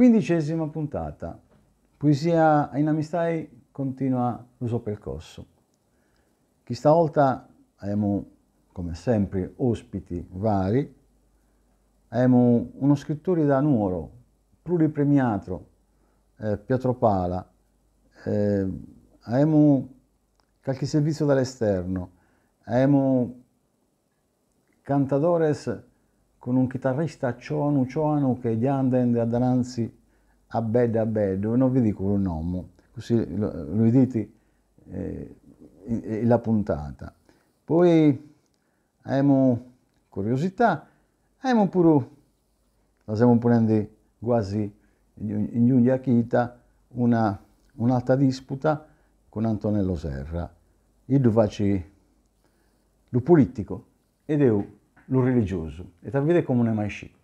Quindicesima puntata. Poesia in Ainamistai continua l'uso percorso. Questa volta abbiamo, come sempre, ospiti vari. Abbiamo uno scrittore da Nuoro, pluripremiato, eh, Pietro Pala. Eh, abbiamo qualche servizio dall'esterno. Abbiamo cantadores con un chitarrista Cionu Cionu che di Anden da Dananzi a bed a bed, non vi dico il nome, così lo vedete eh, la puntata. Poi abbiamo curiosità, abbiamo pure, la stiamo ponendo quasi in Giulia Chita, una, un'altra disputa con Antonello Serra. Io faccio il politico ed io l'un religioso e tal come como não é mais